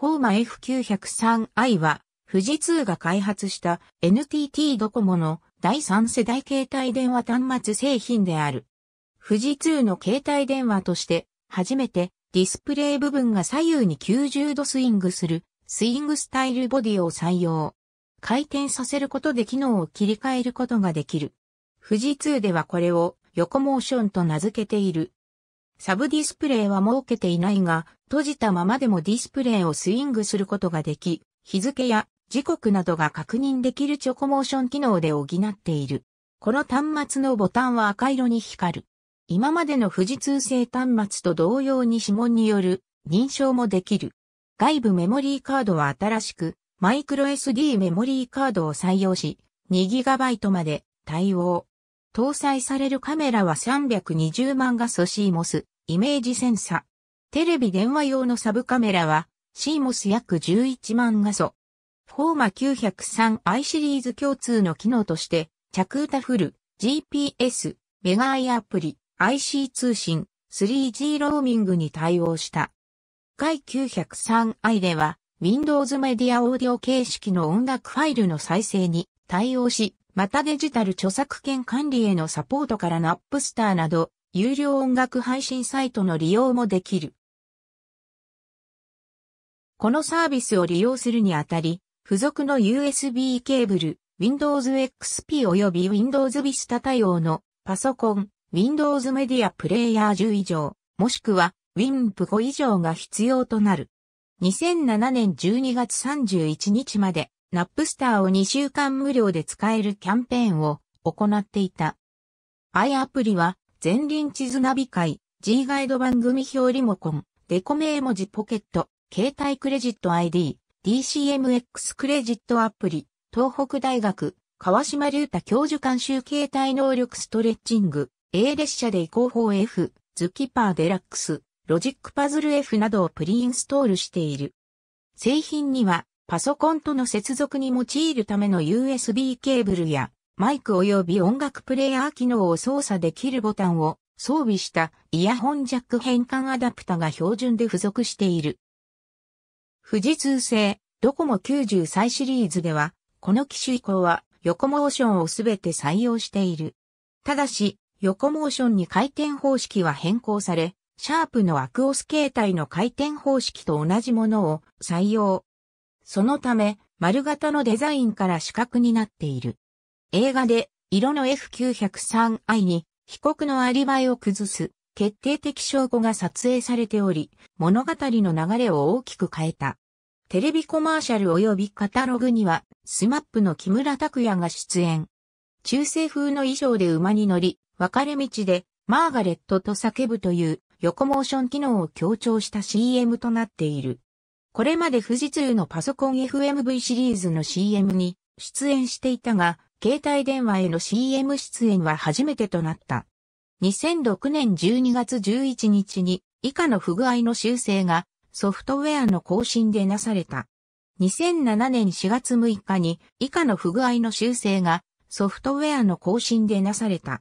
フォーマ F903i は、富士通が開発した NTT ドコモの第三世代携帯電話端末製品である。富士通の携帯電話として、初めてディスプレイ部分が左右に90度スイングするスイングスタイルボディを採用。回転させることで機能を切り替えることができる。富士通ではこれを横モーションと名付けている。サブディスプレイは設けていないが、閉じたままでもディスプレイをスイングすることができ、日付や時刻などが確認できるチョコモーション機能で補っている。この端末のボタンは赤色に光る。今までの富士通製端末と同様に指紋による認証もできる。外部メモリーカードは新しく、マイクロ SD メモリーカードを採用し、2GB まで対応。搭載されるカメラは320万画素 CMOS、イメージセンサ、テレビ電話用のサブカメラは、CMOS 約11万画素。フォーマ 903i シリーズ共通の機能として、着歌フル、GPS、メガアイアプリ、IC 通信、3G ローミングに対応した。外 903i では、Windows メディアオーディオ形式の音楽ファイルの再生に対応し、またデジタル著作権管理へのサポートからナップスターなど、有料音楽配信サイトの利用もできる。このサービスを利用するにあたり、付属の USB ケーブル、Windows XP 及び Windows Vista 対応のパソコン、Windows メディアプレイヤー10以上、もしくは WIMP5 以上が必要となる。2007年12月31日まで、ナップスターを2週間無料で使えるキャンペーンを行っていた。i アプリは、全輪地図ナビ会、G ガイド番組表リモコン、デコ名文字ポケット、携帯クレジット ID、DCMX クレジットアプリ、東北大学、川島隆太教授監修携帯能力ストレッチング、A 列車で移行法 F、ズキパーデラックス、ロジックパズル F などをプリインストールしている。製品には、パソコンとの接続に用いるための USB ケーブルや、マイク及び音楽プレイヤー機能を操作できるボタンを装備したイヤホンジャック変換アダプタが標準で付属している。富士通製、ドコモ90再シリーズでは、この機種以降は横モーションをすべて採用している。ただし、横モーションに回転方式は変更され、シャープのアクオス形態の回転方式と同じものを採用。そのため、丸型のデザインから四角になっている。映画で、色の F903i に、被告のアリバイを崩す、決定的証拠が撮影されており、物語の流れを大きく変えた。テレビコマーシャル及びカタログには、スマップの木村拓哉が出演。中世風の衣装で馬に乗り、別れ道で、マーガレットと叫ぶという横モーション機能を強調した CM となっている。これまで富士通のパソコン FMV シリーズの CM に出演していたが、携帯電話への CM 出演は初めてとなった。2006年12月11日に以下の不具合の修正がソフトウェアの更新でなされた。2007年4月6日に以下の不具合の修正がソフトウェアの更新でなされた。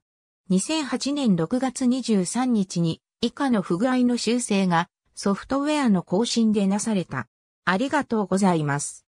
2008年6月23日に以下の不具合の修正がソフトウェアの更新でなされた。ありがとうございます。